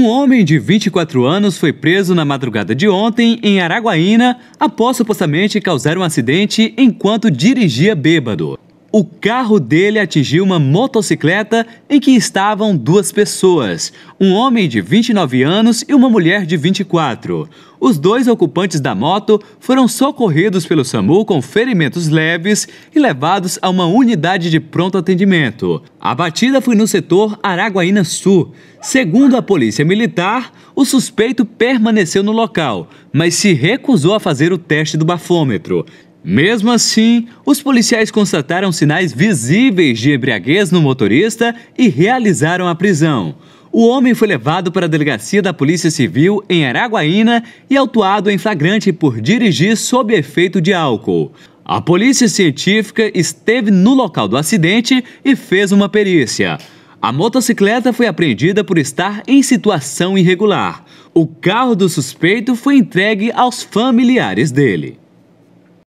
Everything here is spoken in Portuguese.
Um homem de 24 anos foi preso na madrugada de ontem em Araguaína após supostamente causar um acidente enquanto dirigia bêbado o carro dele atingiu uma motocicleta em que estavam duas pessoas, um homem de 29 anos e uma mulher de 24. Os dois ocupantes da moto foram socorridos pelo SAMU com ferimentos leves e levados a uma unidade de pronto atendimento. A batida foi no setor Araguaína Sul. Segundo a Polícia Militar, o suspeito permaneceu no local, mas se recusou a fazer o teste do bafômetro. Mesmo assim, os policiais constataram sinais visíveis de embriaguez no motorista e realizaram a prisão. O homem foi levado para a delegacia da Polícia Civil em Araguaína e autuado em flagrante por dirigir sob efeito de álcool. A polícia científica esteve no local do acidente e fez uma perícia. A motocicleta foi apreendida por estar em situação irregular. O carro do suspeito foi entregue aos familiares dele.